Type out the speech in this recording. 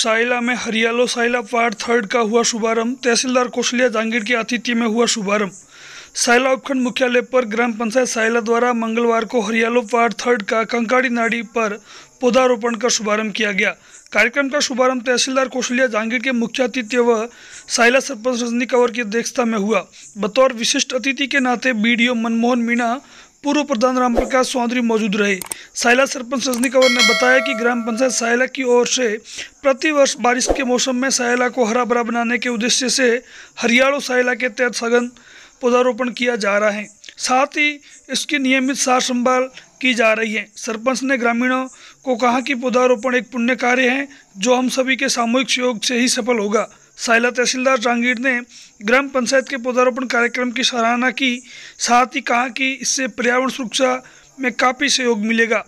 साइला में हरियालो Saila ward third का हुआ शुभारंभ तहसीलदार कौशलिया जांगीर के अतिथि में हुआ शुभारंभ साइला उपखंड मुख्यालय पर ग्राम पंचायत साइला द्वारा मंगलवार को हरियालो वार्ड थर्ड का कंकाड़ी नाड़ी पर पौधारोपण का शुभारंभ किया गया कार्यक्रम का शुभारंभ तहसीलदार कौशलिया जांगीर के मुख्य अतिथि व साइला सरपंच रजनी कंवर की अध्यक्षता में हुआ बतौर विशिष्ट अतिथि के नाते बी मनमोहन मीणा पूर्व प्रधान रामप्रकाश चौधरी मौजूद रहे सायला सरपंच रजनी कंवर ने बताया कि ग्राम पंचायत सायला की ओर से प्रतिवर्ष बारिश के मौसम में सायला को हरा भरा बनाने के उद्देश्य से हरियाणो सायला के तहत सघन पौधारोपण किया जा रहा है साथ ही इसकी नियमित सार संभाल की जा रही है सरपंच ने ग्रामीणों को कहा कि पौधारोपण एक पुण्य कार्य है जो हम सभी के सामूहिक सहयोग से ही सफल होगा साहिला तहसीलदार जहांगीर ने ग्राम पंचायत के पौधारोपण कार्यक्रम की सराहना की साथ ही कहा कि इससे पर्यावरण सुरक्षा में काफ़ी सहयोग मिलेगा